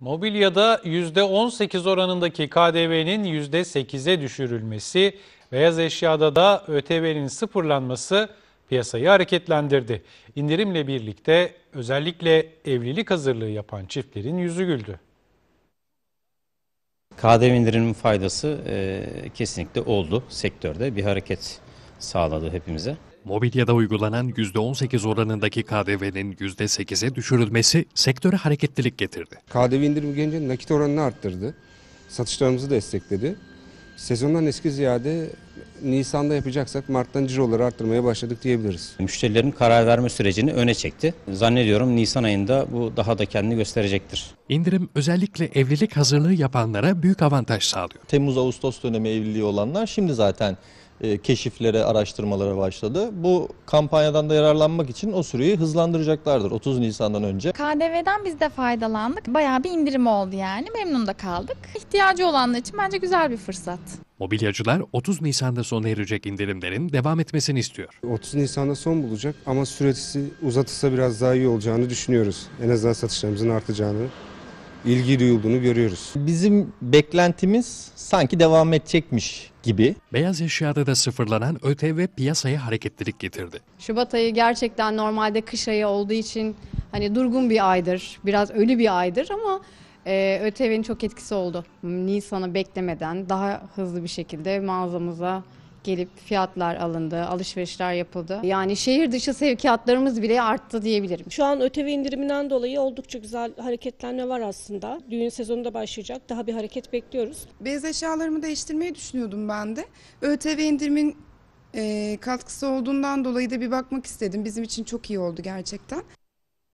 Mobilyada %18 oranındaki KDV'nin %8'e düşürülmesi, beyaz eşyada da ÖTV'nin sıfırlanması piyasayı hareketlendirdi. İndirimle birlikte özellikle evlilik hazırlığı yapan çiftlerin yüzü güldü. KDV indiriminin faydası e, kesinlikle oldu sektörde. Bir hareket sağladı hepimize. Mobilyada uygulanan %18 oranındaki KDV'nin %8'e düşürülmesi sektöre hareketlilik getirdi. KDV indirimi gelince nakit oranını arttırdı. Satışlarımızı destekledi. Sezondan eski ziyade Nisan'da yapacaksak Mart'tan ciroları arttırmaya başladık diyebiliriz. Müşterilerin karar verme sürecini öne çekti. Zannediyorum Nisan ayında bu daha da kendini gösterecektir. İndirim özellikle evlilik hazırlığı yapanlara büyük avantaj sağlıyor. Temmuz-Ağustos dönemi evliliği olanlar şimdi zaten e, keşiflere, araştırmalara başladı. Bu kampanyadan da yararlanmak için o süreyi hızlandıracaklardır 30 Nisan'dan önce. KDV'den biz de faydalandık. Bayağı bir indirim oldu yani. Memnun da kaldık. İhtiyacı olanlar için bence güzel bir fırsat. Mobilyacılar 30 Nisan'da sona erecek indirimlerin devam etmesini istiyor. 30 Nisan'da son bulacak ama süresi uzatılsa biraz daha iyi olacağını düşünüyoruz. En azından satışlarımızın artacağını ilgi duyulduğunu görüyoruz. Bizim beklentimiz sanki devam edecekmiş gibi. Beyaz eşyada da sıfırlanan ÖTV piyasaya hareketlilik getirdi. Şubat ayı gerçekten normalde kış ayı olduğu için hani durgun bir aydır, biraz ölü bir aydır ama e, ÖTV'nin çok etkisi oldu. Nisan'ı beklemeden daha hızlı bir şekilde mağazamıza gelip fiyatlar alındı, alışverişler yapıldı. Yani şehir dışı sevkiyatlarımız bile arttı diyebilirim. Şu an öteve indiriminden dolayı oldukça güzel hareketlenme var aslında. Düğün sezonu da başlayacak. Daha bir hareket bekliyoruz. Beyaz eşyalarımı değiştirmeyi düşünüyordum ben de. ÖTV indirimin katkısı olduğundan dolayı da bir bakmak istedim. Bizim için çok iyi oldu gerçekten.